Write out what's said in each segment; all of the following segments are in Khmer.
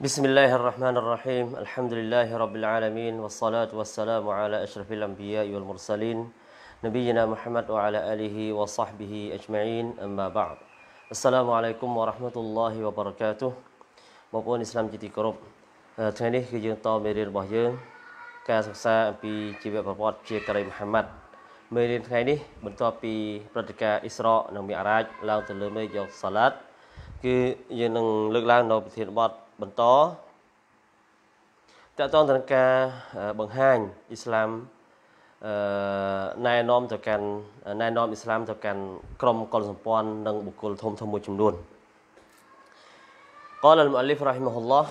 بسم الله الرحمن الرحيم الحمد لله رب العالمين والصلاة والسلام على أشرف الأنبياء والمرسلين نبينا محمد وعلى آله وصحبه أجمعين أما بعد السلام عليكم ورحمة الله وبركاته បងប្អូនឥស្លាមជាទីគោរពថ្ងៃនេះគឺយើងតមេរៀនរបស់យើងការសិក្សាអំពីជីវប្រវត្តិជាករីមហាម៉ាត់មេរៀនថ្ងៃនេះបន្ទាប់ពីព្រឹត្តិការណ៍អ៊ីស្រានិងមីអរ៉ាជឡើងទៅលើមេឃយកសាឡាត់គឺយើងនឹងលើកឡើងនៅប្រធានបទបន្តតកតងទៅនឹងការបង្ហាញអ៊ីស្លាមអឺណែនាំទៅកាន់ណែនាំអ៊ីស្លាមទៅកាន់ក្រុមកុលសម្ព័ន្ធនិងបុគ្គលធំធំមួយចំនួន قال المؤلف رحمه الله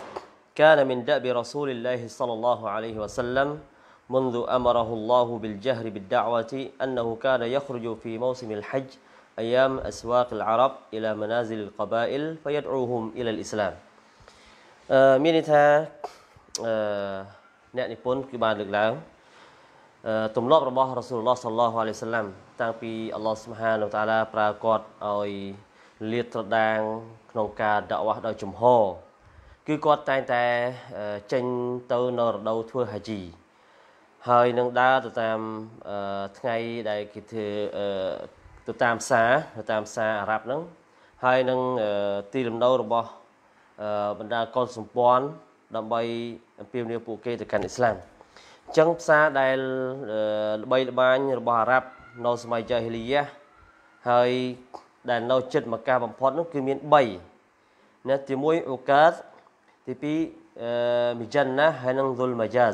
كان من دأب رسول الله صلى الله عليه وسلم منذ أمره الله بالجهر بالدعوة أنه كان يخرج في موسم الحج أيام أسواق العرب إلى منازل القبائل فيدعوهم إلى الإسلام មានន័យថាអឺអ្នកនិពន្ធគឺបានលើកឡើងទម្លាប់របស់រ៉ាស៊ូលឡោះសឡោះអាឡៃសាឡាំតាំងពីអល់ឡោះស្មហានតាឡាប្រើគាត់ឲ្យលាតត្រដាងក្នុងការដាក់វ៉ាស់ដោយចំហគឺគាត់តែងតែចេញទៅនៅរដូវធ្វើហាជី ហើយនឹងដើរទៅតាមថ្ងៃដែលគេធ្វើទៅតាមផ្សារទៅតាមផ្សារអារ៉ាប់ហ្នឹងហើយនឹងទីលំនៅរបស់បណ្ដាកុលសម្ព័ន្ធដើម្បីអំពាវនាវពួកគេទៅកាន់អ៊ីស្លាមអញ្ចឹងផ្សារដែលល្បីល្បាញរបស់អារ៉ាប់ នៅសម័យចាហ៊ីលីយ៉ាហើយដែលនៅចិត្តមកកាបំផុតនោះគឺមាន3ណាទី1អូកាសទី2អឺមីចាន់ណាហើយនិងឌុលម៉ាជា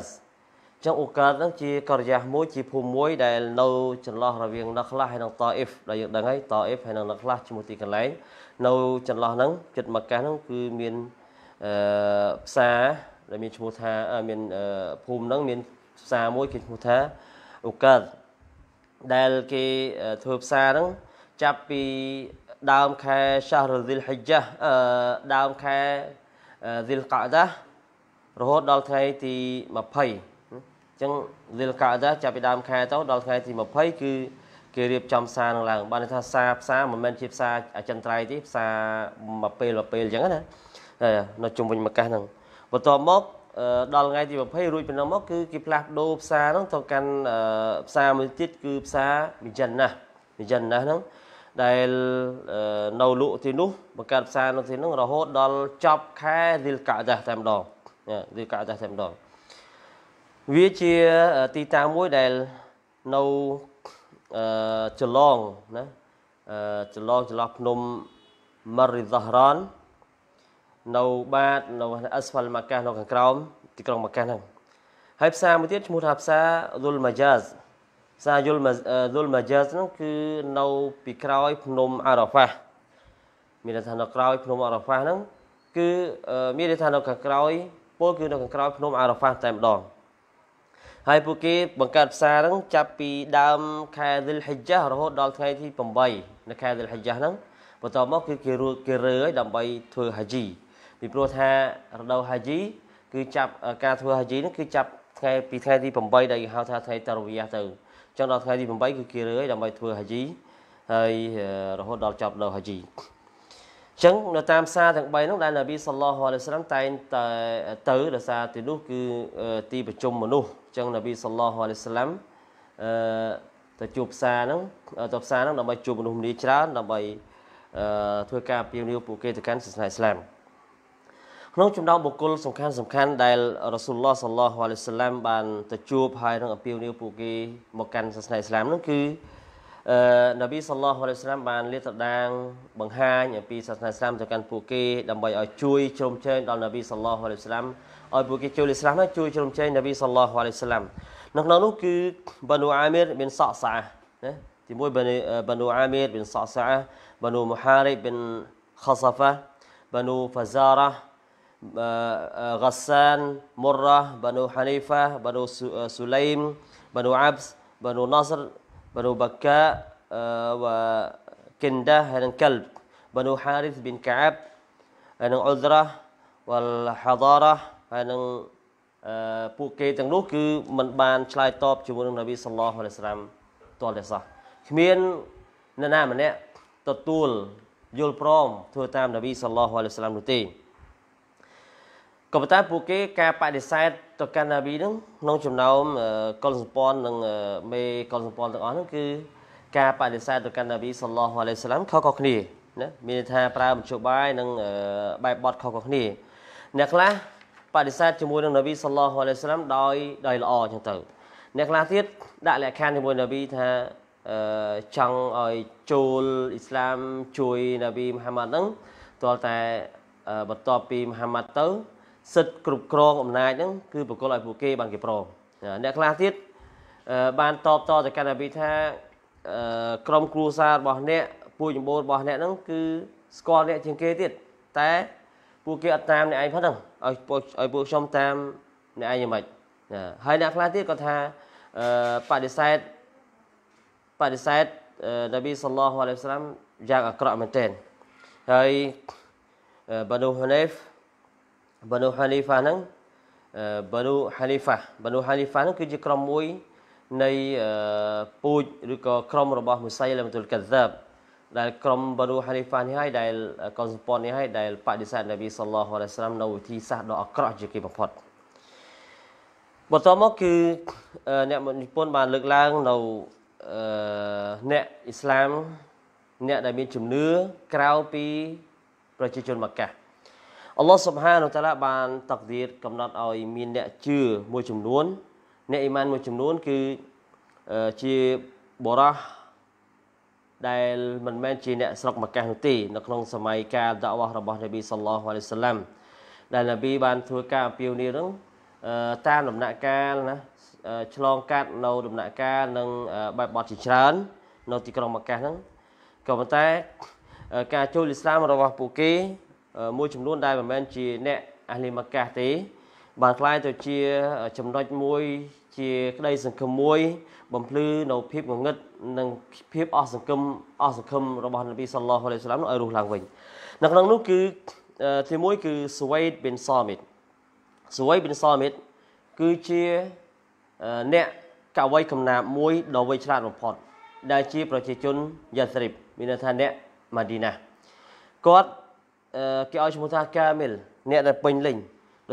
សអញ្ចឹងអូកាសនោះជាករយៈមួយជាភូមិមួយដែលនៅចន្លោះរវាងណខ្លះហើយនិងតអ៊ីហ្វដែលយើងដឹងហើយតអ៊ីហ្វហើយនិងណខ្លះជាមួយទីកន្លែងនៅចន្លោះហ្នឹងចិត្តមកកាសហ្នឹងគឺមានអឺផ្សារដែលមានឈ្មោះថាមានភូមិហ្នឹង មានផ្សារមួយគេឈ្មោះថាអូកើតដែលគេធ្វើផ្សារហ្នឹង ចាប់ពីដើមខែសាហរឌីលហិជាអឺដើមខែឌីលកាដារហូតដល់ថ្ងៃទី20អញ្ចឹងឌីលកាដាចាប់ពីដើមខែទៅដល់ថ្ងៃទី20គឺគេរៀបចំសារនឹងឡើងបានថាសារផ្សារមិនមែនជាផ្សារអចិន្ត្រៃយ៍ទេផ្សារមួយពេលមួយពេលអញ្ចឹងណានៅជុំវិញមកកាសហ្នឹងបន្ទាប់មកដល់ថ្ងៃទី20រួចពីនោះមកគឺគេផ្លាស់ប្ដូរផ្សារហ្នឹងទៅកាន់ផ្សារមួយទៀតគឺផ្សារវិចិនណាវិចិនណាហ្នឹងដែលនៅលក់ទីនោះបង្កើតផ្សារនៅទីនោះរហូតដល់ចប់ខែរិលកាដាស់តែម្ដងរិលកាដាស់តែម្ដងវាជាទីតាំងមួយដែលនៅអឺចឡងណាអឺចឡងចឡោះភ្នំម៉ារីហ្សាហ្រ៉ាននៅបាទនៅអស្វលម៉ាកាសនៅខាងក្រោមទីក្រុងម៉ាកាសហ្នឹងហើយផ្សារមួយទៀតឈ្មោះថាផ្សារឌុលម៉ាយ៉ាសផ្សារយល់ឌុលម៉ាយ៉ាសហ្នឹងគឺនៅពីក្រោយ ភ្នំអារ៉ាហ្វាមានន័យថានៅក្រោយ ភ្នំអារ៉ាហ្វាហ្នឹងគឺមានន័យថានៅខាងក្រោយពលគឺនៅខាងក្រោយភ្នំអារ៉ាហ្វាតែម្ដងហើយពួកគេបង្កើតផ្សារហ្នឹងចាប់ពីដើមខែឌុលហិជ្ជះរហូតដល់ថ្ងៃទី8នៅខែឌុលហិជ្ជះហ្នឹងបន្ទាប់មកគឺគេរួចគេរើឲ្យដើម្បីធ្វើហាជីពីព្រោះថារដូវហាជីគឺចាប់ការធ្វើហាជីហ្នឹងគឺចាប់ថ្ងៃពីថ្ងៃទី8ដែលគេហៅថាថ្ងៃតរវយះទៅអញ្ចឹងដល់ថ្ងៃទី8គឺគេរើឲ្យដើម្បីធ្វើហាជីហើយរហូតដល់ចប់ដល់ហាជីចឹងនៅតាមសារទាំង3នោះដែលនប៊ីសល្លោះអាឡៃសាឡាមតែងតែទៅដោយសារទីនោះគឺទីប្រជុំមនុស្សចឹងនប៊ីសល្លោះអាឡៃសាឡាមអឺទៅជួបផ្សារហ្នឹងទៅផ្សារហ្នឹងដើម្បីជួបមនុស្សម្នាច្រើនដើម្បីអឺធ្វើការពៀវនាវពួកគេទៅកាន់សាសនាអ៊ីស្លាមក្នុងចំណោមបុគ្គលសំខាន់សំខាន់ដែលរ៉ាស៊ូលឡោះសល្លោះអាឡៃសាឡាមបានទៅជួបហើយនឹងពៀវនាវពួកគេ មកកាន់សាសនាអ៊ីស្លាមហ្នឹងគឺនប៊ីសាឡោះអាឡៃសាឡាមបានលាតត្បាងបង្ហាញអំពីសាសនាស្លាមទៅកាន់ពួកគេដើម្បីឲ្យជួយជ្រោមជ្រែងដល់នប៊ីសាឡោះអាឡៃសាឡាមឲ្យពួកគេជួយលិស្លាមនោះជួយជ្រោមជ្រែងនប៊ីសាឡោះអាឡៃសាឡាមនៅក្នុងនោះគឺបានូអាមីរមានសក់សាណាជាមួយបានូអាមីរមានសក់សាបានូមូហារីបានខសាហ្វាបានូហ្វាសារ៉ាហ្គាសានមុរ៉ាបានូហានីហ្វាបានូស៊ូឡៃមបានូអាប់បានូណាសរ Banu Bakka uh, wa Kindah dan Kalb Banu Harith bin Ka'ab dan Uzrah wal Hadarah ហើយនឹងពួកគេទាំងនោះគឺមិនបានឆ្លើយតបជាមួយនឹងនប៊ីសល្លោះអាឡៃសាមតលតែសោះគ្មាននរណាម្នាក់ទទួលយល់ព្រមធ្វើតាមនប៊ីសល្លោះអាឡៃសាមនោះទេក៏ប៉ុន្តែពួកគេការបដិសេធទៅកាន់ណាប៊ីហ្នឹងក្នុងចំណោមកុលសម្ព័ន្ធនិងមេកុលសម្ព័ន្ធទាំងអស់ហ្នឹងគឺការបដិសេធទៅកាន់ណាប៊ីសឡោះអាឡៃសាឡាំខុសៗគ្នាណាមានន័យថាប្រើមជ្ឈបាយនិងបែបបត់ខុសៗគ្នាអ្នកខ្លះបដិសេធជាមួយនឹងណាប៊ីសឡោះអាឡៃសាឡាំដោយដោយល្អចឹងទៅអ្នកខ្លះទៀតដាក់លក្ខខណ្ឌជាមួយណាប៊ីថាចង់ឲ្យចូលអ៊ីស្លាមជួយណាប៊ីមហាម៉ាត់ហ្នឹងទាល់តែបន្ទាប់ពីមហាម៉ាត់ទៅសិទ្ធិគ្រប់គ្រងអំណាចហ្នឹងគឺបកគលឲ្យពួកគេបានគេព្រមអ្នកខ្លះទៀតបានតបតទៅកាន់អាពីថាក្រុមគ្រួសាររបស់អ្នក ពួកចម្បូររបស់អ្នកហ្នឹងគឺស្គាល់អ្នកជាងគេទៀតតែ ពួកគេអត់តាមអ្នកឯងផងហ្នឹងឲ្យឲ្យពួកខ្ញុំតាមអ្នកឯងយ៉ាងម៉េចហើយអ្នកខ្លះទៀតគាត់ថាបដិសេធបដិសេធនប៊ីសល្លោះអាឡៃហ៊ីវសឡាមយ៉ាងអាក្រក់មែនទែនហើយបានូហានេហ្វបនុហាលីហ្វាហ្នឹងបនុហាលីហ្វាបនុហាលីហ្វាហ្នឹងគឺជាក្រុមមួយនៃពូជឬក៏ក្រុមរបស់មុសៃលមតុលកាហ្សាប់ដែលក្រុមបនុហាលីហ្វានេះហើយដែលកងសម្ព័ន្ធនេះហើយដែលបដិសេធនប៊ីសល្លោះអាឡៃសាឡាមនៅវិធីសាស្ត្រដ៏អាក្រក់ជាងគេបំផុតបន្តមកគឺអ្នកនិពន្ធបានលើកឡើងនៅអ្នកអ៊ីស្លាមអ្នកដែលមានជំនឿក្រៅពីប្រជាជនម៉ាកាអល់ឡោះសុបហានុតាឡាបានតាក់ឌីរកំណត់ឲ្យមានអ្នកជឿមួយចំនួន អ្នកអ៊ីម៉ានមួយចំនួនគឺជាបរោះដែលមិនមែនជាអ្នកស្រុកមកកាសនោះទេនៅក្នុង សម័យកាលដាវ៉ារបស់នប៊ីសល្លោះអាឡៃសាឡាំដែលនប៊ីបានធ្វើការអំពាវនាវនឹងតាមដំណាក់កាលណាឆ្លងកាត់នៅ ដំណាក់កាលនឹងបែបបទជាច្រើននៅទីក្រុងមកកាសហ្នឹងក៏ប៉ុន្តែការចូលឥស្លាមរបស់ពួកគេមួយចំនួនដែលមិនមែនជាអ្នកអាលីមកាសទេបានคล้ายទៅជាចំណុចមួយជាក្តីសង្ឃឹមមួយ បំភ្លឺនៅភាពងងឹតនិង ភាពអស់សង្ឃឹមអស់សង្ឃឹមរបស់នប៊ីសល្លោះអាឡៃសាឡាមនោះឲ្យរស់ឡើងវិញនៅក្នុងនោះគឺទីមួយគឺ Suwaid bin Samit Suwaid bin Samit គឺជាអ្នកកវីកំណាបមួយដ៏វៃឆ្លាតបំផុតដែលជា ប្រជាជនយ៉ាស្រីបមានន័យថាអ្នកម៉ាឌីណាគាត់គេឲ្យឈ្មោះថាកាមីលអ្នកដែលពេញលេញ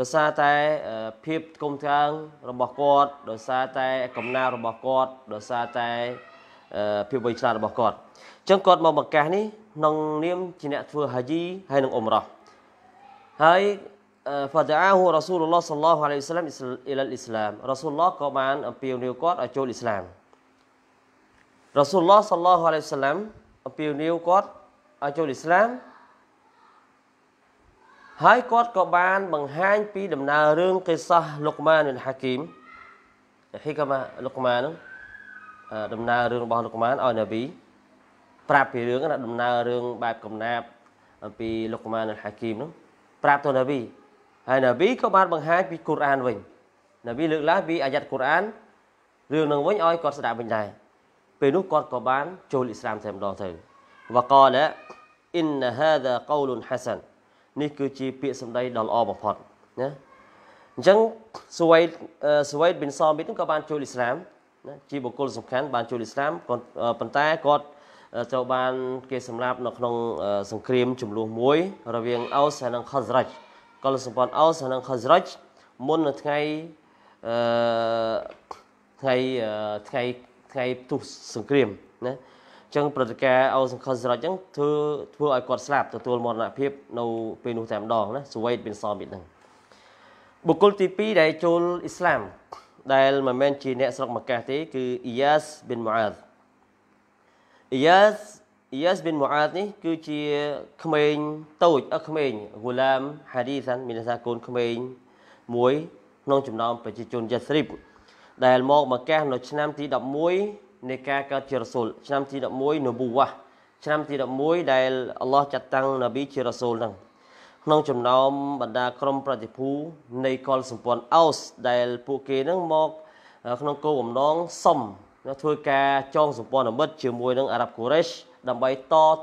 ដោយសារតែភាពគុំកើងរបស់គាត់ដោយសារតែកំណាររបស់គាត់ដោយសារតែភាពវៃឆ្លាតរបស់គាត់អញ្ចឹងគាត់មកប្រកាសនេះក្នុងនាមជាអ្នកធ្វើហាជីហើយនឹងអ៊ុំរ៉ោះហើយ فدعاه رسول الله صلى الله عليه وسلم الى الاسلام រ៉ាស៊ូលឡោះក៏បានអំពាវនាវគាត់ឲ្យចូលអ៊ីស្លាមរ៉ាស៊ូលឡោះ صلى الله عليه وسلم អំពាវនាវគាត់ឲ្យចូលអ៊ីស្លាមហើយគាត់ក៏បានបង្ហាញពីដំណើររឿងកិសោះលុកម៉ានហាគីមហិកម៉ាលុកម៉ានឹងដំណើររឿងរបស់លុកម៉ានឲ្យណាប៊ីប្រាប់ពីរឿងណាដំណើររឿងបែបកំណាបអំពីលុកម៉ានហាគីមនោះប្រាប់ទៅណាប៊ីហើយណាប៊ីក៏បានបង្ហាញពីកូរ៉ានវិញណាប៊ីលើកឡើងពីអាយ៉ាត់កូរ៉ានរឿងនឹងវិញឲ្យគាត់ស្ដាប់វិញដែរពេលនោះគាត់ក៏បានចូលអ៊ីស្លាមតែម្ដងទៅវកលអ៊ីនហាដាកោលុនហាសាន់នេះគឺជាពាក្យសម្ដីដ៏ល្អបំផុតណាអញ្ចឹងសូវ៉ៃសូវ៉ៃប៊ីនសាមីតនឹងក៏បានចូលអ៊ីស្លាមណាជាបុគ្គលសំខាន់បានចូលអ៊ីស្លាមប៉ុន្តែគាត់ត្រូវបាន គេសម្លាប់នៅក្នុងសង្គ្រាមចំនួនមួយរវាងអោសហើយនិងខសរ៉ាច់កុលសម្ព័ន្ធអោសហើយនិងខសរ៉ាច់មុននៅថ្ងៃអឺថ្ងៃថ្ងៃថ្ងៃទុះសង្គ្រាមណាចឹងព្រឹត្តិការណ៍អូសង្ខុនសរ៉ាច់ចឹងធ្វើធ្វើឲ្យគាត់ស្លាប់ទទួលមរណភាពនៅពេលនោះតែម្ដងណាសូវេតប៊ីនសមីតហ្នឹងបុគ្គលទី2ដែលចូលអ៊ីស្លាមដែលមិនមែនជា អ្នកស្រុកម៉ាកាទេ គឺអ៊ីយ៉ាសប៊ីនម៉ូអាដអ៊ីយ៉ាសអ៊ីយ៉ាសប៊ីនម៉ូអាដនេះគឺជាក្មេងតូចអឺក្មេងហ្គូឡាមហាឌីសានមានថាកូនក្មេងមួយក្នុងចំណោមប្រជាជនយ៉ាស្រីប ដែលមកម៉ាកានៅឆ្នាំ ទី11នៃការកើតជារ៉ាស៊ូលឆ្នាំទី11នូប៊ូវ៉ាឆ្នាំទី11ដែលអល់ឡោះចាត់តាំងនប៊ីជារ៉ាស៊ូលហ្នឹងក្នុងចំណោមបណ្ដាក្រុមប្រតិភូនៃកុលសម្ព័ន្ធអោសដែលពួកគេហ្នឹងមក ក្នុងគោលបំណងសុំធ្វើការចងសម្ព័ន្ធមិត្តជាមួយនឹងអារ៉ាប់កូរ៉េសដើម្បីត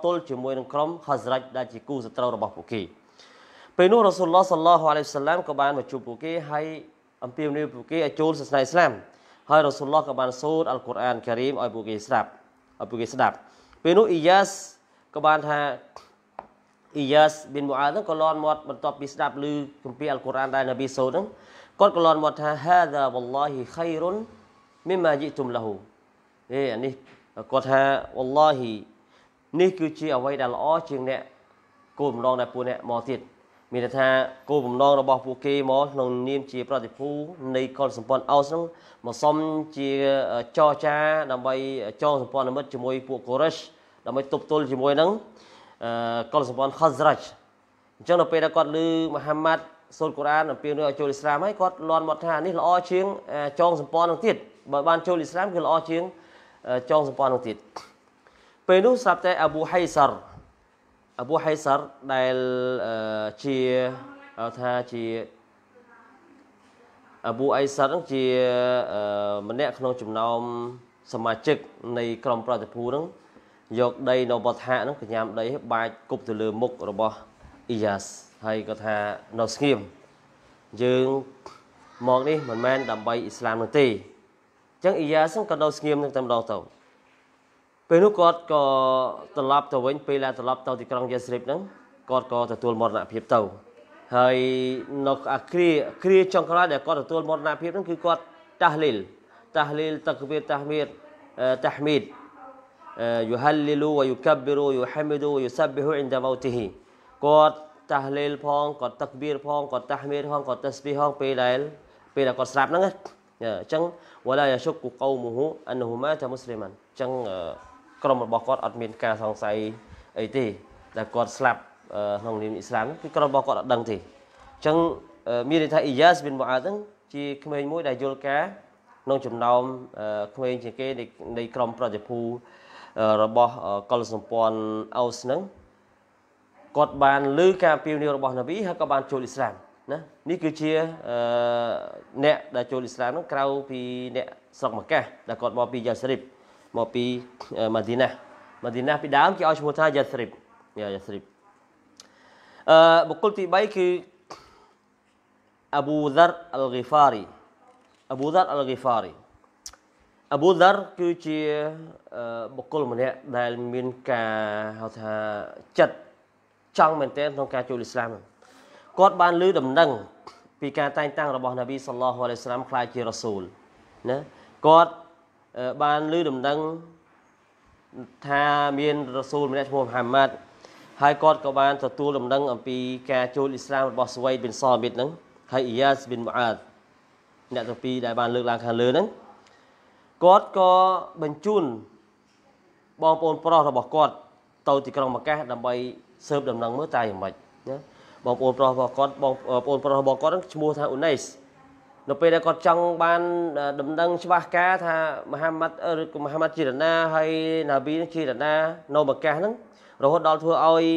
ទល់ជាមួយនឹងក្រុមហាហ្សរ៉ាច់ដែលជាគូសត្រូវរបស់ពួកគេពេលនោះរ៉ាស៊ូលឡោះសល្លោះអាឡៃវសាឡាមក៏បានមកជួបពួកគេហើយអំពាវនាវពួកគេឲ្យចូលសាសនាអ៊ីស្លាមហើយរ៉ូស៊ូលឡោះក៏បានសូត្រអល់កុរអានការីមឲ្យពួកគេស្ដាប់ឲ្យពួកគេស្ដាប់ពេលនោះអ៊ីយ៉ាសក៏បានថាអ៊ីយ៉ាសប៊ីនមូអាហ្នឹងក៏លន់មាត់បន្ទាប់ពីស្ដាប់ឮគម្ពីរអល់កុរអានដែលនប៊ីសូត្រហ្នឹងគាត់ក៏លន់មាត់ថា hadha wallahi khairun mimma ji'tum lahu អេអានេះគាត់ថា wallahi នេះគឺជាអ្វីដែលល្អជាង អ្នកគោលបំណងដែលពួកអ្នកមកទៀតមានន័យថាគោលបំណងរបស់ពួកគេមកក្នុងនាម ជា ប្រតិភូនៃកុលសម្ព័ន្ធអូសនោះមកសុំជាចរចា ដើម្បីចងសម្ព័ន្ធមិត្តជាមួយពួកកូរិសដើម្បីទប់ទល់ជាមួយនឹងកុលសម្ព័ន្ធខស្រាច់អញ្ចឹងដល់ពេលដែលគាត់ឮមហាម៉ាត់សូត្រកូរ៉ានអំពីរឿងឲ្យចូលអ៊ីស្លាមហើយគាត់លន់មកថានេះល្អជាងចងសម្ព័ន្ធនឹងទៀតបើបានចូលអ៊ីស្លាមគឺល្អជាងចងសម្ព័ន្ធនឹងទៀតពេលនោះស្រាប់តែអប៊ូហៃសារអបូហៃសារដែលជាថាជាអប៊ូអៃសាត់នឹងជាម្នាក់ក្នុងចំណោមសមាជិកនៃក្រុមប្រតិភូនឹង យកដីនៅបថានឹងកញ្ញាមដីបាចគប់ទៅលើមុខរបស់អ៊ីយ៉ាសហើយក៏ថានៅស្ងៀមយើងមកនេះមិនមែនដើម្បីអ៊ីស្លាមនោះទេអញ្ចឹងអ៊ីយ៉ាសនឹងក៏នៅស្ងៀមនឹងតែម្ដងទៅពេលនោះគាត់ក៏ត្រឡប់ទៅវិញពេលដែលត្រឡប់ទៅទីក្រុងយេស្រីបហ្នឹងគាត់ក៏ទទួលមរណភាពទៅហើយនៅអាគ្រាគ្រាចុងក្រោយដែលគាត់ទទួលមរណភាពហ្នឹងគឺគាត់តាហ្លីលតាហ្លីលតាគបៀតាហ្មៀតតាហ្មីត يهلل ويكبر ويحمد ويسبح عند موته គាត់តាហ្លីលផងគាត់តាគបៀរផងគាត់តាហ្មៀតផងគាត់តាស្ប៊ីផងពេលដែលពេលដែលគាត់ស្លាប់ហ្នឹងអញ្ចឹង ولا يشك قومه انه مات مسلما អញ្ចឹងក្រុមរបស់គាត់អត់មានការសង្ស័យអីទេតែគាត់ស្លាប់ក្នុងនាមអ៊ីស្លាមគឺក្រុមរបស់គាត់អត់ដឹងទេអញ្ចឹងមានន័យថាអ៊ីយ៉ាសប៊ីនមូអាហ្នឹងជាក្មេងមួយដែលយល់ការក្នុងចំណោមក្មេងជាងគេនៃក្រុមប្រជាភូរបស់កុលសម្ព័ន្ធអូសហ្នឹងគាត់បានលើការពៀវនីរបស់នប៊ីហើយក៏បានចូលអ៊ីស្លាមណានេះគឺជាអ្នកដែលចូលអ៊ីស្លាមហ្នឹងក្រៅពីអ្នកស្រុកម៉ាកាដែលគាត់មកពីយ៉ាសរីបមកពីម៉ាឌីណាម៉ាឌីណាពីដើមគេឲ្យឈ្មោះថាយ៉ាស្រីបយ៉ាស្រីបអឺបុគ្គលទី3គឺអប៊ូដរអលហ្គីហ្វារីអប៊ូដរអលហ្គីហ្វារីអប៊ូដរគឺជាបុគ្គលម្នាក់ដែលមានការហៅថាចិត្តចង់មែនទែនក្នុងការចូលអ៊ីស្លាមគាត់បាន លើ ដំណឹង ពីការតែង តាំងរបស់នប៊ីសល្លោះអាឡៃសាឡាមខ្លាចជារ៉ាស៊ូលណាគាត់បានឮដំណឹងថាមានរ៉ាស៊ូលម្នាក់ឈ្មោះមហាម៉ាត់ហើយគាត់ក៏បានទទួលដំណឹង អំពីការចូលអ៊ីស្លាមរបស់ស្វ័យប៊ីនសាមីតហ្នឹងហើយអ៊ីយ៉ាសប៊ីនមូអាតអ្នកទាំងពីរដែលបានលើកឡើងខាងលើហ្នឹងគាត់ក៏បញ្ជូនបងប្អូនប្រុសរបស់គាត់ទៅទីក្រុងម៉ាកាសដើម្បីស៊ើបដំណឹងមើលតើយ៉ាងម៉េចណាបងប្អូនប្រុសរបស់គាត់បងប្អូនប្រុសរបស់គាត់ឈ្មោះថាអ៊ូណេសនៅពេលដែលគាត់ចង់បានដំណឹងច្បាស់ការថាមហាម៉ាត់ឬមហាម៉ាត់ជារណាហើយណាប៊ីជារណានៅមកាសហ្នឹងរហូតដល់ធ្វើឲ្យ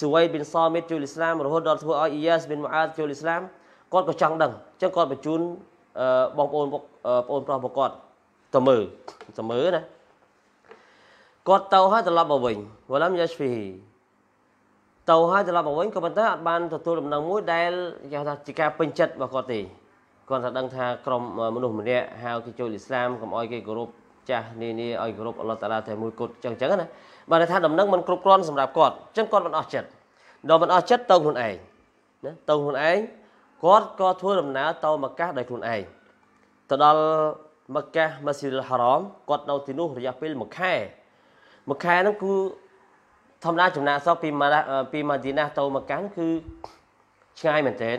ស៊ូវៃប៊ីនសាមីតចូលឥស្លាមរហូតដល់ធ្វើឲ្យអ៊ីយ៉ាសប៊ីនម៉ូអាតចូលឥស្លាមគាត់ក៏ចង់ដឹងអញ្ចឹងគាត់បញ្ជូនបងប្អូនបងប្រុសរបស់គាត់ទៅមើលទៅមើលណាគាត់ទៅហើយត្រឡប់មកវិញវឡំយ៉ាស្វីទៅហើយត្រឡប់មកវិញក៏ប៉ុន្តែអត់បានទទួលដំណឹងមួយដែលគេថាជាការពេញចិត្តរបស់គាត់ទេគាត់ថាដឹងថាក្រុមមនុស្សម្នាក់ហៅគេចូលអ៊ីស្លាមកុំអោយគេគោរពចាស់នានាឲ្យគោរពអល់ឡោះតាឡាតែមួយគត់ចឹងចឹងណាបាទថាដំណឹងมันគ្រប់គ្រាន់សម្រាប់គាត់ចឹងគាត់មិនអស់ចិត្តដល់មិនអស់ចិត្តទៅខ្លួនឯងណាទៅខ្លួនឯងគាត់ក៏ធ្វើដំណើរទៅមកាសដោយខ្លួនឯងទៅដល់មកាសម៉ាស៊ីលហារ៉មគាត់នៅទីនោះរយៈពេល1ខែ1ខែហ្នឹងគឺធម្មតាចំណាក់ស្រុកពីពីម៉ាឌីណាទៅមកាសគឺឆ្ងាយមែនទែន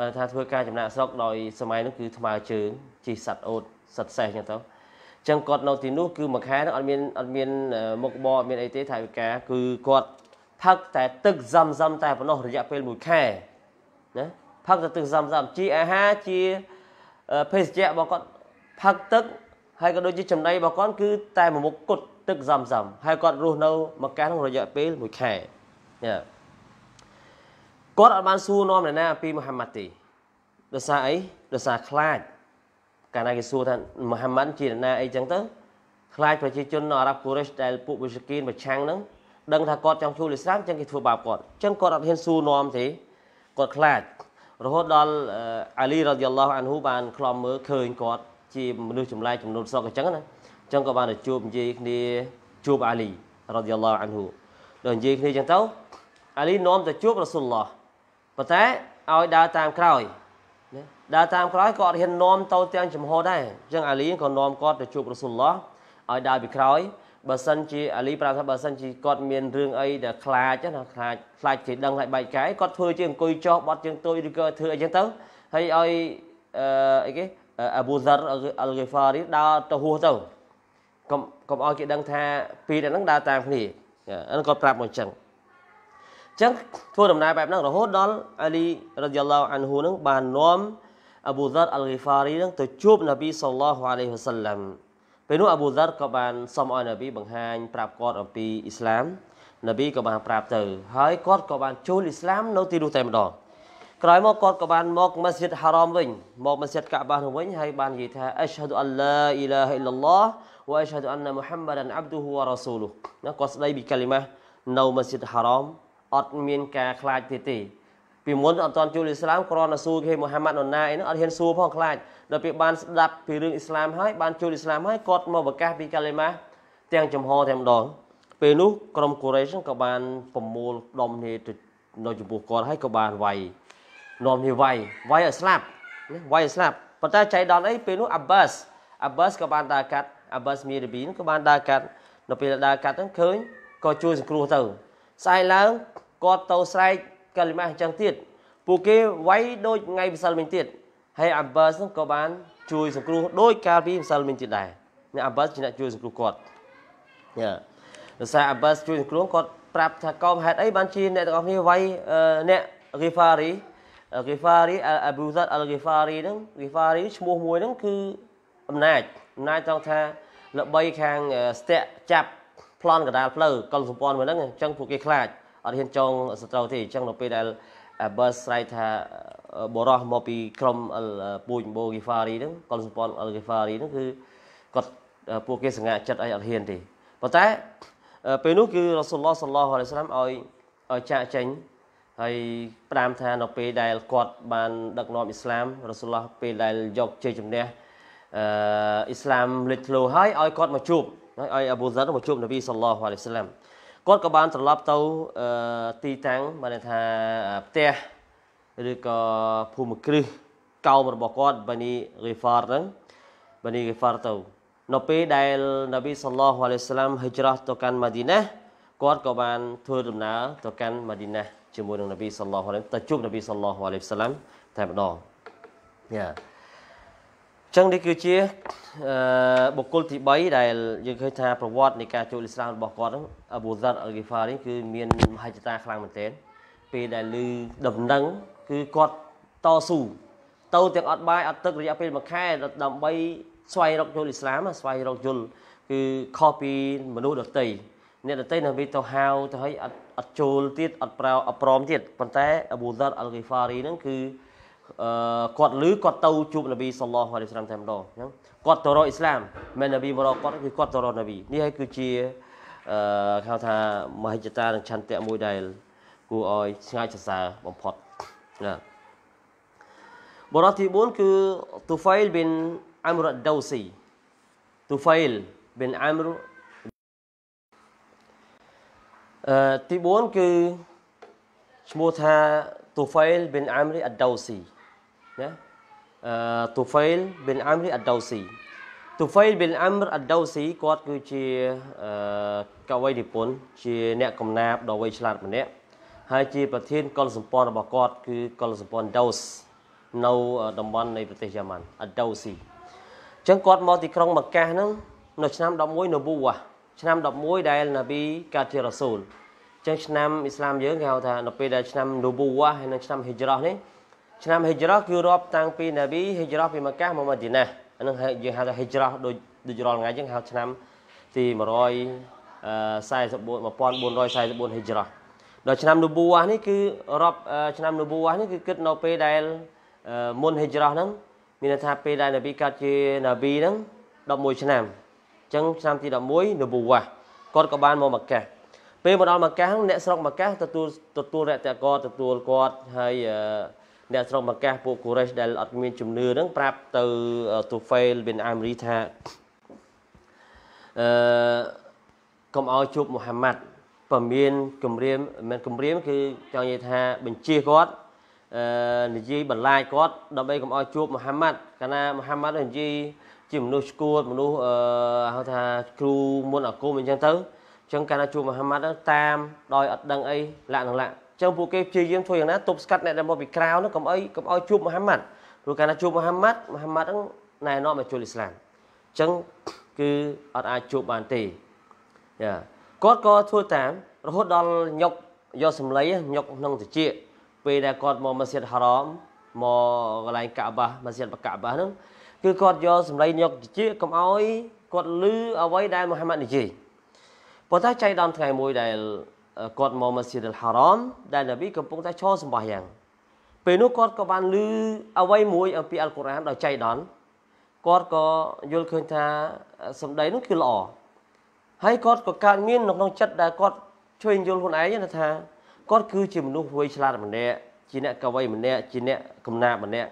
បើថាធ្វើការចំណាក់ស្រុកដោយសម័យនោះគឺថ្មើរជើងជីសัตว์អូតសัตว์សេះអញ្ចឹងទៅអញ្ចឹងគាត់នៅទីនោះគឺមួយខែនោះអត់មានអត់មានមុខបរអត់មានអីទេថវិកាគឺគាត់ផឹកតែទឹកសឹមសឹមតែប៉ុណ្ណោះរយៈពេល1ខែណាផឹកតែទឹកសឹមសឹមជាអាហារជាភេសជ្ជៈរបស់គាត់ផឹកទឹកហើយក៏ដូចជាចំណីរបស់គាត់គឺតែមួយមុខគត់ទឹកសឹមសឹមហើយគាត់រស់នៅមួយកែនោះរយៈពេល1ខែណាគាត់អត់បានសួរនាំអ្នកណាពីមូហាម៉ាត់ទេដោយសារអីដោយសារខ្លាចកាលណាគេសួរថាមូហាម៉ាត់ជាអ្នកណាអីចឹងទៅ ខ្លាចប្រជាជនអារ៉ាប់កូរ៉េសដែលពួកមុស្លីមប្រឆាំងនឹងដឹងថាគាត់ចង់ចូលឥស្លាមចឹងគេធ្វើបាបគាត់ចឹងគាត់អត់ហ៊ានសួរនាំទេគាត់ខ្លាចរហូតដល់អាលីរ៉ាឌីយ៉ាឡោះអានហ៊ូបានក្លំមើលឃើញគាត់ជាមនុស្សចម្លែកចំនួនសក់អញ្ចឹងណាអញ្ចឹងក៏បានទៅជួបនិយាយគ្នាជួបអាលីរ៉ាឌីយ៉ាឡោះអានហ៊ូដល់និយាយគ្នាអញ្ចឹងទៅ អាលីនាំទៅជួបរ៉ាស៊ូលឡោះប៉ុន្តែឲ្យដើរតាមក្រោយណាដើរតាមក្រោយក៏អត់ហ៊ាននាំទៅទាំងចំហដែរអញ្ចឹងអាលីក៏នាំគាត់ទៅជួបរ៉ូស៊ូលឡោះឲ្យដើរពីក្រោយបើសិន ជាអាលីប្រាប់ថាបើសិនជាគាត់មានរឿងអីដែលខ្លាចណាខ្លាចខ្លាចគេដឹងហើយបែកកាយគាត់ធ្វើជាអង្គុយចោះបត់ជើងតូចឬក៏ធ្វើអីចឹងទៅហើយឲ្យអីគេអាប៊ូសារអលហ្គីហ្វារីដើរទៅហួសទៅកុំកុំឲ្យគេដឹងថា ពីរហ្នឹងដើរតាមគ្នាអានឹងគាត់ប្រាប់មកអញ្ចឹងអញ្ចឹងធ្វើដំណើរបែបហ្នឹងរហូតដល់អាលីរ៉ាឌីយ៉ាឡោអានហ៊ូហ្នឹងបាននាំអប៊ូសាត់អល់ហ្គីហ្វារីហ្នឹងទៅជួបនប៊ីសល្លោះអាឡៃហ៊ីវសាឡាំពេលនោះអប៊ូសាត់ក៏បានសុំឲ្យនប៊ីបង្ហាញប្រាប់គាត់អំពីអ៊ីស្លាមនប៊ីក៏បានប្រាប់ទៅហើយគាត់ក៏បានចូលអ៊ីស្លាមនៅទីនោះតែម្ដងក្រោយមកគាត់ក៏បានមកម៉ាស្យិតហារ៉មវិញមកម៉ាស្យិតកាបានោះវិញហើយបាននិយាយថាអេសាឌូអល់ឡាអ៊ីឡាហ៊ីឡឡោះវ៉អេសាឌូអានណាមូហាំម៉ាដានអាប់ឌូហ៊ូវ៉ារ៉ាស៊ូលូណាគាត់ស្ដីពីកាលីម៉ានៅម៉ាស្យិតហារ៉មអត់មានការខ្លាចទៀតទេពីមុនអត់តន់ចូលអ៊ីស្លាមគ្រាន់តែសួរគេមូហាម៉ាត់នរណាអីហ្នឹងអត់ហ៊ានសួរផងខ្លាចដល់ពេលបានស្ដាប់ពីរឿងអ៊ីស្លាមហើយបានចូលអ៊ីស្លាមហើយគាត់មកប្រកាសពីកាលីម៉ាទាំងចំហតែម្ដងពេលនោះក្រុមកូរ៉េហ្នឹងក៏បានប្រមូលផ្ដុំគ្នានៅចំពោះគាត់ហើយក៏បានវាយនាំគ្នាវាយវាយឲ្យស្លាប់ណាវាយឲ្យស្លាប់ប៉ុន្តែចៃដន្យអីពេលនោះអាបាសអាបាសក៏បានដើរកាត់អាបាសមីរីប៊ីហ្នឹងក៏បានដើរកាត់នៅពេលដើរកាត់ហ្នឹងឃើញក៏ជួយសង្គ្រោះទៅស្អែកឡើងគាត់ទៅស្រែកកលិមាអញ្ចឹងទៀតពួកគេវាយដូចថ្ងៃម្សិលមិញទៀតហើយអាបាសនឹងក៏បានជួយសង្គ្រោះដោយកាលពីម្សិលមិញទៀតដែរអ្នកអាបាសជាអ្នកជួយសង្គ្រោះគាត់យ៉ាដោយសារអាបាសជួយសង្គ្រោះគាត់ប្រាប់ថាកុំហេតុអីបានជាអ្នកទាំងអស់គ្នាវាយអ្នក Ghifari Ghifari Abu Zar al-Ghifari ហ្នឹង Ghifari ឈ្មោះមួយហ្នឹងគឺអំណាចអំណាចត្រង់ថាល្បីខាងស្ទាក់ចាប់ប្លន់កដាលផ្លូវកុលសម្ព័ន្ធមួយហ្នឹងអញ្ចឹងពួកគេខ្លាចអត់ហ៊ានចងសត្រូវទេអញ្ចឹងនៅពេលដែលបើស្រ័យថាបរោះមកពីក្រុមអលពូជបូហ្គីហ្វារីហ្នឹងកុលសម្ព័ន្ធអលហ្គីហ្វារីហ្នឹងគឺគាត់ពួកគេសង្ហាចិត្តអីអត់ហ៊ានទេប៉ុន្តែពេលនោះគឺរ៉ាស៊ូលឡោះសល្លោះអាឡៃសាឡាំឲ្យឲ្យចាក់ចេញហើយផ្ដាំថានៅពេលដែលគាត់បានដឹកនាំអ៊ីស្លាមរ៉ាស៊ូលឡោះពេលដែលយកជ័យជំនះអឺអ៊ីស្លាមលេចធ្លោហើយឲ្យគាត់មកជួបឲ្យអប៊ូសាត់មកជួបនប៊ីសល្លោះអាឡៃសាឡាំគាត់ក៏បានត្រឡប់ទៅទីតាំងបានថាផ្ទះឬក៏ភូមិគ្រឹះកោមរបស់គាត់បានីហ្គីហ្វារហ្នឹងបានីហ្គីហ្វារទៅនៅពេលដែលនប៊ីសល្លោះអាឡៃសាឡាមហិច្រោះទៅកាន់ម៉ាឌីណាគាត់ក៏បានធ្វើដំណើរទៅកាន់ម៉ាឌីណាជាមួយនឹងនប៊ីសល្លោះអាឡៃទៅជួបនប៊ីសល្លោះអាឡៃសាឡាមតែម្ដងយ៉ាចឹងនេះគឺជាបុគ្គលទី3ដែលយើងឃើញថាប្រវត្តិនៃការចូលឥស្លាមរបស់គាត់ហ្នឹងអប៊ូសាត់អលហ្គីហ្វារីគឺមានមហិច្ឆតាខ្លាំងមែនទែនពេលដែលឮដំណឹងគឺគាត់តស៊ូទៅទាំងអត់បាយអត់ទឹករយៈពេល1ខែដើម្បីស្វែងរកយល់ឥស្លាម ស្វែងរកយល់គឺខុសពីមនុស្សដទៃអ្នកដទៃនៅវាទៅហៅទៅឲ្យអត់អត់ចូលទៀតអត់ប្រោអត់ព្រមទៀតប៉ុន្តែអប៊ូសាត់អលហ្គីហ្វារីហ្នឹងគឺអឺគាត់ឮគាត់ទៅជួបនប៊ីសល្លោះអាឡៃសាឡាមតែម្ដងអញ្ចឹងគាត់ទៅរកអ៊ីស្លាមមិននប៊ីមករកគាត់គឺគាត់ទៅរកនប៊ីនេះហើយគឺជាអឺគេហៅថាមហិច្ឆតានិងឆន្ទៈមួយដែល គួរឲ្យឆ្ងាយសរសើរបំផុតណាបរិទី4គឺទូហ្វៃលប៊ីនអាមរដូស៊ីទូហ្វៃលប៊ីនអាមរអឺទី4គឺឈ្មោះថាទូហ្វៃលប៊ីនអាមរីអដូស៊ីទូហ្វៃលប៊ីនអាំរីអាដៅស៊ីទូហ្វៃលប៊ីនអាំរអាដៅស៊ីគាត់គឺជាកវីនិពន្ធជា អ្នកកំណាព្យដ៏វៃឆ្លាតម្នាក់ហើយជាប្រធានកុលសម្ព័ន្ធរបស់គាត់គឺកុលសម្ព័ន្ធដៅសនៅតំបន់នៃប្រទេសយ៉ាម៉ាន់អាដៅស៊ីអញ្ចឹងគាត់មកទីក្រុងម៉ាកាសហ្នឹងនៅឆ្នាំ11នៅវូវ៉ាឆ្នាំ11ដែល ណាប៊ីកាជារ៉ាស៊ូលអញ្ចឹងឆ្នាំអ៊ីស្លាមយើងគេហៅថានៅពេលដែលឆ្នាំនូប៊ូវ៉ាហើយនិងឆ្នាំហិជ្រ៉ោះនេះឆ្នាំហិជ្រោះគឺរាប់តាំងពីនប៊ីហិជ្រោះពីមក្កាមកម៉ាឌីណាអានឹងយើងហៅថាហិជ្រោះដូចដូចរាល់ថ្ងៃយើងហៅឆ្នាំទី144 1444ហិជ្រោះដល់ឆ្នាំនូប៊ូវ៉ានេះគឺរាប់ឆ្នាំនូប៊ូវ៉ានេះគឺគិតនៅពេលដែលមុនហិជ្រោះហ្នឹងមានន័យថាពេលដែលនប៊ីកើតជានប៊ីហ្នឹង11ឆ្នាំអញ្ចឹងឆ្នាំទី11នូប៊ូវ៉ាគាត់ក៏បានមកមកកាសពេលមកដល់មកកាសអ្នកស្រុកមកកាសទទួលទទួលរយៈតកទទួលគាត់ហើយអឺអ្នកស្រុកមកកាសពួកកូរ៉េសដែលអត់មានជំនឿហ្នឹងប្រាប់ទៅទូហ្វេលប៊ីនអាមរីថាអឺកុំឲ្យជួបមូហាម៉ាត់បើមានគម្រាមមិនគម្រាមគឺចង់និយាយថាបញ្ជាគាត់អឺនិយាយបន្លាយគាត់ដើម្បីកុំឲ្យជួបមូហាម៉ាត់កាលណាមូហាម៉ាត់និយាយជាមនុស្សស្គួតមនុស្សអឺហៅថាគ្រូមុនអាគមអញ្ចឹងទៅអញ្ចឹងកាលណាជួបមូហាម៉ាត់តាមដោយអត់ដឹងអីលាក់នឹងលាក់ចឹងពួកគេព្យាយាមធ្វើយ៉ាងណាទប់ស្កាត់អ្នកដែលមកពីក្រៅនោះកុំអីកុំឲ្យជួបមូហាម៉ាត់ព្រោះកាលណាជួបមូហាម៉ាត់មូហាម៉ាត់ហ្នឹងណែនាំឲ្យចូលអ៊ីស្លាមចឹងគឺអត់អាចជួបបានទេយ៉ាគាត់ក៏ធ្វើតាមរហូតដល់ញុកយកសម្លីញុកក្នុងតិចពេលដែលគាត់មកម៉ាស៊ីតហារ៉មមកកន្លែងកាបាម៉ាស៊ីតបកាបាហ្នឹងគឺគាត់យកសម្លីញុកតិចកុំឲ្យគាត់លឺអ្វីដែលមូហាម៉ាត់និយាយប៉ុន្តែចៃដន្យថ្ងៃមួយដែលគាត់មកម៉ាស៊ីដលហារ៉មដែលនប៊ីកំពុងតែឈរសម្បោះយ៉ាងពេលនោះគាត់ក៏បានឮអ្វីមួយអំពីអល់កុរអានដោយចៃដន្យគាត់ក៏យល់ឃើញថាសម្ដីនោះគឺល្អហើយគាត់ក៏កើតមាននៅក្នុងចិត្តដែលគាត់ជួយយល់ខ្លួនឯងថាគាត់គឺជាមនុស្សវ័យឆ្លាតម្នាក់ជាអ្នកកវី ម្នាក់ជាអ្នកកំណាម្នាក់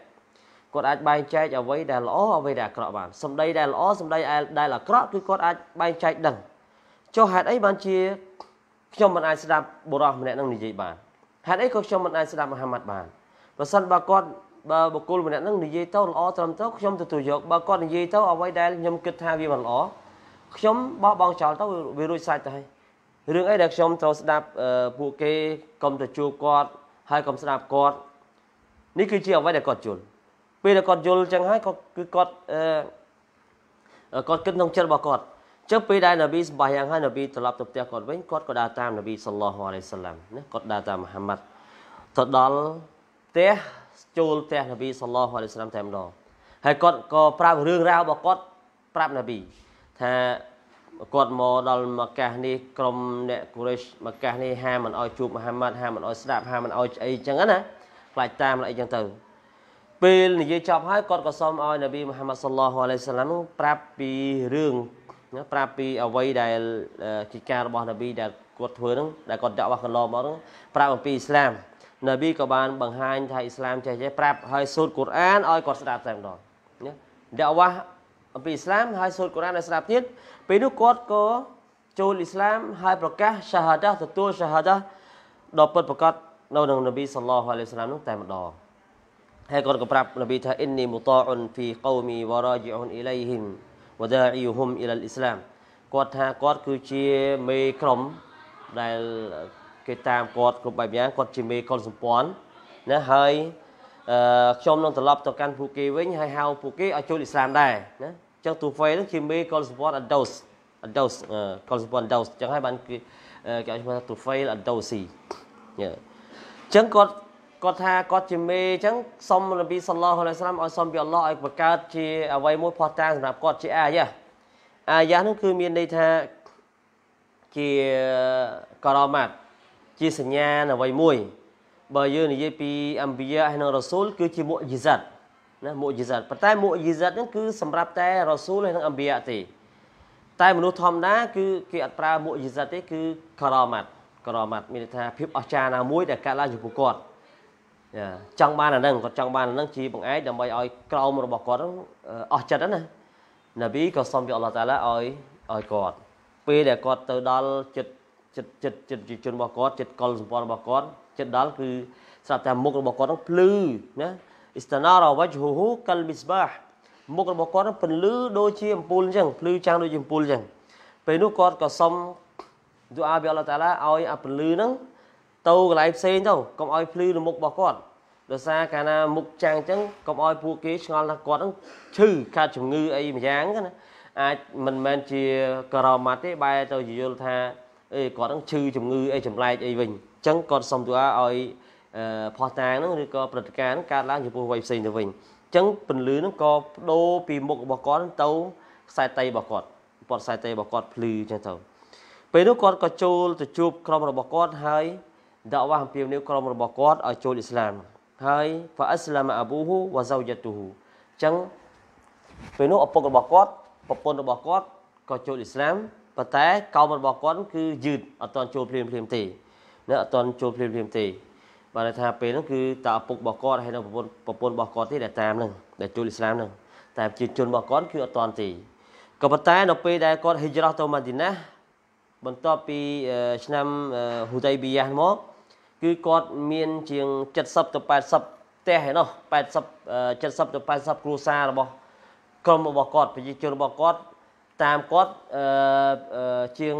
គាត់អាចបែងចែកអ្វីដែលល្អអ្វីដែលអាក្រក់បានសម្ដីដែលល្អសម្ដីដែលអាក្រក់គឺគាត់អាចបែងចែកដឹងចុះហេតុអីបានជាខ្ញុំមិនអាចស្ដាប់បុរសម្នាក់នឹងនិយាយបានហេតុអីក៏ខ្ញុំមិនអាចស្ដាប់មហាម៉ាត់បានប្រសិនបើគាត់បើបុគ្គលម្នាក់នឹងនិយាយទៅល្អត្រឹមត្រូវខ្ញុំទទួលយកបើគាត់និយាយទៅអ្វីដែលខ្ញុំគិតថាវាមិនល្អខ្ញុំបោះបង់ចោលទៅវារួចសាច់ទៅហើយរឿងអីដែលខ្ញុំត្រូវស្ដាប់ពួកគេកុំទៅជួគាត់ហើយកុំស្ដាប់គាត់នេះគឺជាអ្វីដែលគាត់យល់ពេលដែលគាត់យល់ចឹងហើយគាត់គឺគាត់គាត់គិតក្នុងចិត្តរបស់គាត់ចឹងពេលដែលនប៊ីសម្បាយ៉ាងហើយនប៊ីត្រឡប់ទៅផ្ទះគាត់វិញគាត់ក៏ដើរតាមនប៊ីសល្លោះអាឡៃសាឡាំណាគាត់ដើរតាមមហាម៉ាត់ទៅដល់ផ្ទះចូលផ្ទះនប៊ីសល្លោះអាឡៃសាឡាំតែម្ដងហើយគាត់ក៏ប្រាប់រឿងរ៉ាវរបស់គាត់ប្រាប់នប៊ីថាគាត់មកដល់មកកាសនេះក្រុមអ្នកកូរ៉េសមកកាសនេះហាមិនអោយជួបមហាម៉ាត់ហាមិនអោយស្ដាប់ហាមិនអោយអីចឹងណាខ្លាចតាមអីចឹងទៅពេលនិយាយចប់ហើយគាត់ក៏សុំឲ្យនប៊ីមហាម៉ាត់សល្លោះអាឡៃសាឡាំប្រាប់ពីរឿងណាប្រាប់ពីអ្វីដែលកិច្ចការរបស់នប៊ីដែលគាត់ធ្វើហ្នឹងដែលគាត់ដាក់របស់កន្លងមកហ្នឹងប្រាប់អំពីអ៊ីស្លាមនប៊ីក៏បានបង្ហាញថាអ៊ីស្លាមចេះចេះប្រាប់ឲ្យសូត្រកូរ៉ានឲ្យគាត់ស្ដាប់តែម្ដងណាដាក់របស់អំពីអ៊ីស្លាមហើយសូត្រកូរ៉ានឲ្យស្ដាប់ទៀតពេលនោះគាត់ក៏ចូលអ៊ីស្លាម ហើយប្រកាសសាហាដាទទួលសាហាដាដល់ពិតប្រកបនៅក្នុងនប៊ីសល្លោះអាឡៃសាឡាមនោះតែម្ដងហើយគាត់ក៏ប្រាប់នប៊ីថាអ៊ីននីមូតអ៊ុនហ្វីកោមីវរ៉ាជីអ៊ុនអ៊ីឡៃហ៊ីមវដាអ៊ីហ៊ុមអ៊ីលអ៊ីស្លាមគាត់ថាគាត់គឺជាមេក្រុមដែលគេតាមគាត់គ្រប់បែបយ៉ាងគាត់ជាមេកុលសម្ព័ន្ធណាហើយខ្ញុំនឹងត្រឡប់ទៅកាន់ពួកគេវិញហើយហៅ ពួកគេឲ្យចូលអ៊ីស្លាមដែរណាអញ្ចឹងទូហ្វេនឹងជាមេកុលសម្ព័ន្ធ Ados Ados កុលសម្ព័ន្ធ Ados អញ្ចឹងហើយបានគេគេហៅថាទូហ្វេ Adosi អញ្ចឹងគាត់គាត់ថាគាត់ជាមេអញ្ចឹងសុំនប៊ីសល្លោះអាឡៃសាឡាមឲ្យសុំពីអល់ឡោះឲ្យបង្កើតជាអ្វីមួយផុសតាងសម្រាប់គាត់ជាអាយ៉ាអាយ៉ាហ្នឹងគឺមានន័យថាជាការ៉ាម៉ាត់ជាសញ្ញាអ្វីមួយ បើយើងនិយាយពីអំពីយ៉ាហើយនឹងរ៉ាស៊ូលគឺជាមុជីសាត់ណាមុជីសាត់ប៉ុន្តែមុជីសាត់ហ្នឹងគឺសម្រាប់តែរ៉ាស៊ូលហើយនឹងអំពីយ៉ាទេ តែមនុស្សធម្មតាគឺគេអត់ប្រើមុជីសាត់ទេគឺការ៉ាម៉ាត់ការ៉ាម៉ាត់មានន័យថាភាពអស្ចារ្យណាមួយ ដែលកើតឡើងចំពោះគាត់ចង់បានអានឹងគាត់ចង់បានអានឹងជាបង្អែកដើម្បីឲ្យក្រោមរបស់គាត់អស់ចិត្តណាណាប៊ីក៏សុំពីអល់ឡោះតាឡាឲ្យឲ្យគាត់ពេលដែលគាត់ទៅដល់ចិត្តចិត្តចិត្តចិត្តជាជនរបស់គាត់ចិត្តកុលសម្ព័ន្ធរបស់គាត់ចិត្តដល់គឺស្រាប់តែមុខរបស់គាត់នឹងភ្លឺណាអ៊ីស្តាណារវ៉ាជហ៊ូកលមីស្បាមុខរបស់គាត់នឹងពន្លឺដូចជាអំពូលអញ្ចឹងភ្លឺចាំងដូចជាអំពូលអញ្ចឹងពេលនោះគាត់ក៏សុំទូអាពីអល់ឡោះតាឡាឲ្យអាពន្លឺហ្នឹងទៅកន្លែងផ្សេងទៅកុំឲ្យភ្លឺលើមុខរបស់គាត់ដោយសារកាលណាមុខចាំងអញ្ចឹងកុំឲ្យពួកគេឆ្ងល់ថាគាត់ហ្នឹងឈឺខាតជំងឺអីម្យ៉ាងណាអាចមិនមែនជាការ៉មាត់ទេបែរទៅយល់ថាអេគាត់ហ្នឹងឈឺជំងឺអីចម្លែកអីវិញអញ្ចឹងគាត់សុំទូអាឲ្យផោះតាងហ្នឹងឬក៏ព្រឹត្តិការណ៍ហ្នឹងកើតឡើងចំពោះវ័យផ្សេងទៅវិញអញ្ចឹងពន្លឺហ្នឹងក៏បដូរពីមុខរបស់គាត់ទៅខ្សែតីរបស់គាត់គាត់ខ្សែតីរបស់គាត់ភ្លឺអញ្ចឹងទៅពេលនោះគាត់ក៏ចូលទៅជួបក្រុមរបស់គាត់ហើយដកវ៉ាអំពាវនាវក្រុមរបស់គាត់ឲ្យចូលអ៊ីស្លាមហើយហ្វាអ៊ីស្លាមអាប៊ូហ៊ូវ៉ាហ្សាវយ៉ាទូហ៊ូអញ្ចឹងពេលនោះឪពុករបស់គាត់ប្រពន្ធរបស់គាត់ក៏ចូលអ៊ីស្លាមប៉ុន្តែកោមរបស់គាត់គឺយឺតអត់ទាន់ចូលភ្លាមភ្លាមទេណាអត់ទាន់ចូលភ្លាមភ្លាមទេបានថាពេលហ្នឹងគឺតាឪពុករបស់គាត់ហើយនិងប្រពន្ធប្រពន្ធរបស់គាត់ទេដែលតាមហ្នឹងដែលចូលអ៊ីស្លាមហ្នឹងតែប្រជាជនរបស់គាត់គឺអត់ទាន់ទេក៏ប៉ុន្តែនៅពេលដែលគាត់ហិជ្រោះទៅម៉ាឌីណាបន្ទាប់ពីឆ្នាំហ៊ូដៃប៊ីយ៉ាមកគឺគាត់មានជាង70ទៅ80ផ្ទះឯណោះ80 70ទៅ80គ្រួសាររបស់ក្រុមរបស់គាត់ប្រជាជនរបស់គាត់តាមគាត់ជាង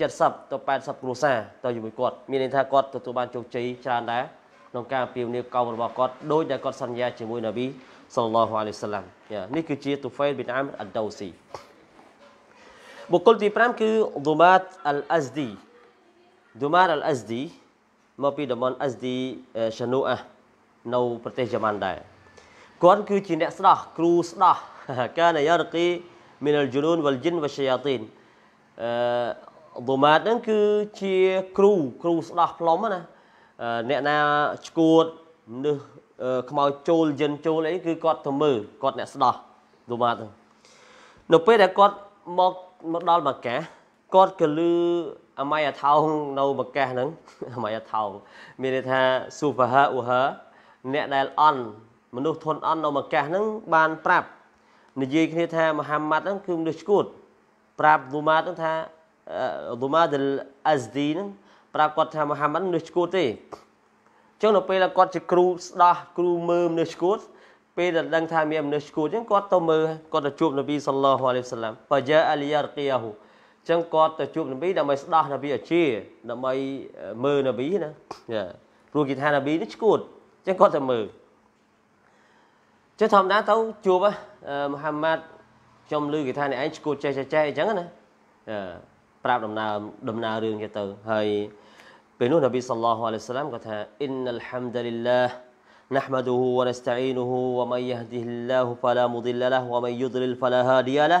70ទៅ80គ្រួសារទៅជាមួយគាត់មានន័យថាគាត់ទទួលបានជោគជ័យច្រើនដែរក្នុងការពៀវនាវកោមរបស់គាត់ដោយដែលគាត់សន្យាជាមួយនប៊ីសល្លឡោះអាឡៃសាឡាំនេះគឺជាទូហ្វេលប៊ីនអាមអាដូស៊ីបុគ្គលទី5គឺឌូម៉ាតអលអាសឌីឌូម៉ាតអលអាសឌីមកពីតំបន់ SD ឆានូអានៅប្រទេសយ៉ាម៉ាន់ដែរគាត់គឺជាអ្នកស្ដោះគ្រូស្ដោះកានយ៉ារគីមីនលជូនូនវលជីនវឆាយាទីនអឺឌូម៉ាតហ្នឹងគឺជាគ្រូគ្រូស្ដោះផ្លុំណាអ្នកណាឈួតនឹងខ្មោចចូលយិនចូលអីគឺគាត់ទៅមើលគាត់អ្នកស្ដោះឌូម៉ាតហ្នឹងនៅពេលដែលគាត់មកមកដល់បាកាគាត់ក៏លឺអម័យអថោងនៅមកកេះហ្នឹងអម័យអថោងមានន័យថាសុភហឧហអ្នកដែលអន់ មនុស្សធន់អន់នៅមកកេះហ្នឹងបាន ប្រាប់និយាយគ្នាថាមហាម៉ាត់ហ្នឹងគឺមនុស្សឈួត ប្រាប់ឌូម៉ាត់ហ្នឹងថាឌូម៉ាដលអាសឌីហ្នឹងប្រាប់គាត់ថាមហាម៉ាត់មនុស្សឈួតទេអញ្ចឹងនៅពេលគាត់ជាគ្រូស្ដោះគ្រូមើលមនុស្សឈួតពេលដែលដឹងថាមានមនុស្សឈួតអញ្ចឹងគាត់ទៅមើលគាត់ទៅជួបនប៊ីសល្លោះអាឡៃវសាឡាមបាយ៉ាអាលីយ៉ារគីយ៉ាហ៊ូចឹងគាត់ទៅជួបនប៊ីដើម្បីស្ដោះនប៊ីអាជាដើម្បីមើលនប៊ីណាព្រោះគេថានប៊ីនេះឈួតចឹងគាត់ទៅមើលចឹងធម្មតាទៅជួបមូហាម៉ាត់ខ្ញុំឮគេថាអ្នកឯងឈួតចេះចេះចេះអញ្ចឹងណាប្រាប់ដំណើរដំណើររឿងទៅទៅហើយពេលនោះនប៊ីសល្លោះអាឡៃសាឡាមគាត់ថាអ៊ីនណលហាំឌលីឡា نحمده ونستعينه ومن يهده الله فلا مضل له ومن يضلل فلا هادي له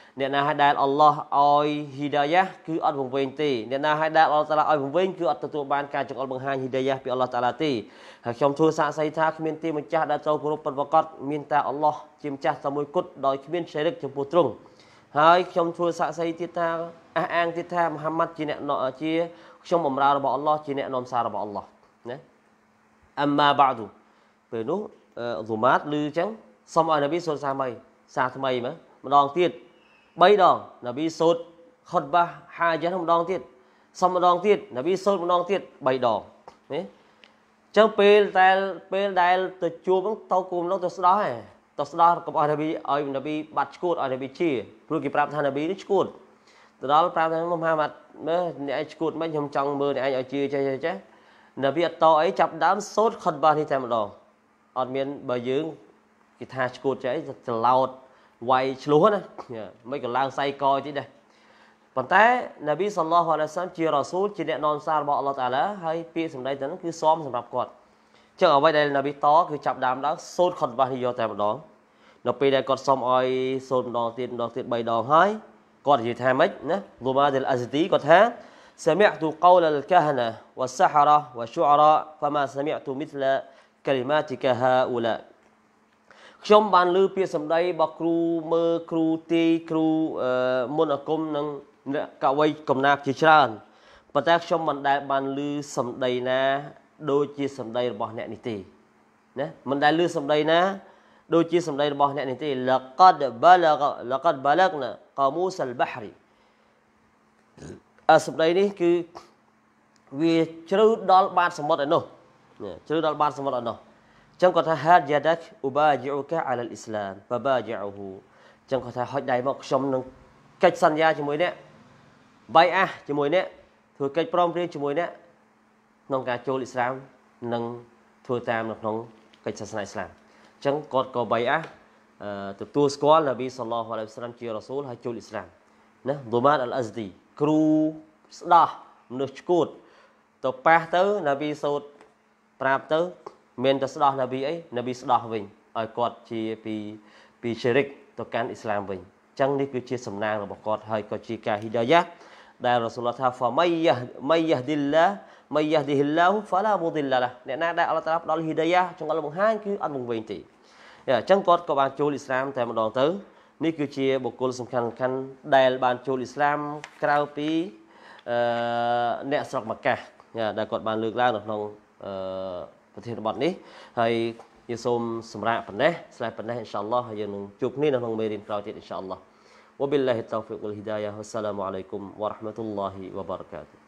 អ្នកណាហើយដែលអល់ឡោះឲ្យហ៊ីដាយ៉ាគឺអត់វង្វេងទេអ្នកណាហើយដែលអល់តាឡាឲ្យវង្វេងគឺអត់ទទួលបានការចង្អុលបង្ហាញហ៊ីដាយ៉ាពីអល់ឡោះតាឡាទេហើយខ្ញុំធ្វើសាកសីថាគ្មានទេម្ចាស់ដែលត្រូវគោរពពិតប្រាកដមានតែអល់ឡោះជាម្ចាស់តែមួយគត់ដោយគ្មានឆរិកចំពោះទ្រង់ហើយខ្ញុំធ្វើសាកសីទៀតថាអះអាងទៀតថាមហាម៉ាត់ជាអ្នកជា ខ្ញុំបម្រើរបស់អល់ឡោះជាអ្នកនាំសាររបស់អល់ឡោះណាអម្មាបាឌូពេលនោះហ្ស៊ូម៉ាតឮអញ្ចឹងសុំឲ្យនប៊ីសូលសាថ្មីសាថ្មីមកម្ដងទៀត3ដងនប៊ីសូត្រខុតបាហាយ៉ាស់ម្ដងទៀតសុំម្ដងទៀតនប៊ីសូត្រម្ដងទៀត3ដងណាចឹងពេលតែពេលដែលទៅជួបហ្នឹងតោគុំនោះទៅស្ដោះឯងទៅស្ដោះកំអស់នប៊ីឲ្យនប៊ីបាត់ឈួតឲ្យនប៊ីជាព្រោះគេប្រាប់ថានប៊ីនេះឈួតទៅដល់ប្រាប់ថាមហាម៉ាត់មើលអ្នកឯងឈួតមិនខ្ញុំចង់មើលអ្នកឯងឲ្យជា ចេះចេះនប៊ីអត់តអីចាប់ដើមសូត្រខុតបានេះតែម្ដងអត់មាន បើយើងគេថាឈួតចេះច្រឡោតវាយឆ្លោះណាមិនក៏ឡើងសៃកតិចដែរប៉ុន្តែនប៊ីសល្លោះអាឡៃសាមជារ៉ាស៊ូលជាអ្នកនាំសាររបស់អល់ឡោះតាឡាហើយពាក្យសម្ដីទៅនឹងគឺសមសម្រាប់គាត់ចឹងអ្វីដែលនប៊ីតគឺចាប់ដើមដល់សូត្រខនវ៉ាស់នេះយកតែម្ដងនៅពេលដែលគាត់សុំឲ្យសូត្រម្ដងទៀតម្ដងទៀត3ដងហើយគាត់និយាយថាម៉េចណាលូម៉ាដិលអាសទីគាត់ថា سمعت قول الكهنة والسحرة والشعراء فما سمعت مثل كلماتك هؤلاء ខ្ញុំបានលើពាក្យសម្ដីរបស់គ្រូមើគ្រូទីគ្រូមុនអាគមនិងកវី កំណាព្យជាច្រើនប៉ុន្តែខ្ញុំមិនដែល បានលើសម្ដីណា ដូចជា សម្ដីរបស់អ្នកនេះទេណាមិនដែលលើសម្ដីណា ដូចជា សម្ដីរបស់អ្នកនេះទេ laqad balagha laqad balagna qamus al-bahri សម្ដីនេះ គឺវាជ្រៅដល់បាតសមុទ្រឯនោះជ្រៅដល់បាតសមុទ្រឯនោះចឹងគាត់ថា had yadak ubaji'uka 'ala al-islam fabaji'uhu ចឹងគាត់ថាហុចដៃមកខ្ញុំនឹងកិច្ចសន្យាជាមួយអ្នកបៃអាសជាមួយអ្នកធ្វើកិច្ចព្រមព្រៀងជាមួយអ្នកក្នុងការចូលអ៊ីស្លាមនិងធ្វើតាមនៅក្នុងកិច្ចសាសនាអ៊ីស្លាមអញ្ចឹងគាត់ក៏បៃអាសទទួលស្គាល់នប៊ីសល្លោះអាឡៃវសឡាមជារ៉ាស៊ូលហើយចូលអ៊ីស្លាមណាឌូម៉ាតអលអាសឌីគ្រូស្ដោះមនុស្សឈួតទៅប៉ះទៅនប៊ីសូតប្រាប់ទៅមានតែស្ដោះនប៊ីអីនប៊ីស្ដោះវិញឲ្យគាត់ជាពីពីឈិរិកទៅកាន់អ៊ីស្លាមវិញអញ្ចឹងនេះគឺជាសំណាងរបស់គាត់ហើយក៏ជាការហ៊ីដាយ៉ាដែលរ៉ាស៊ូលថាហ្វាមៃយ៉ាមៃយ៉ាឌីឡាមៃយ៉ាឌីហ៊ីឡាហ៊ូហ្វាឡាមូឌីឡាឡាអ្នកណាដែលអល់ឡោះតាផ្ដល់ហ៊ីដាយ៉ាចង្អុលបង្ហាញគឺអត់បង្វែងទេអញ្ចឹងគាត់ក៏បានចូលអ៊ីស្លាមតែម្ដងទៅនេះគឺជាបុគ្គលសំខាន់សំខាន់ដែលបានចូលអ៊ីស្លាមក្រៅពីអឺអ្នកស្រុកម៉ាកាសដែលគាត់បាន លើកឡើងនៅក្នុងអឺប្រធានបទនេះហើយខ្ញុំសូមសម្រាប់ប៉ុណ្ណេះស្លេចប៉ុណ្ណេះអ៊ីនសាអល់ឡោះយើងនឹងជួបគ្នានៅក្នុងមេរៀនក្រោយទៀតអ៊ីនសាអល់ឡោះ وبالله التوفيق والهدايه والسلام عليكم ورحمه الله وبركاته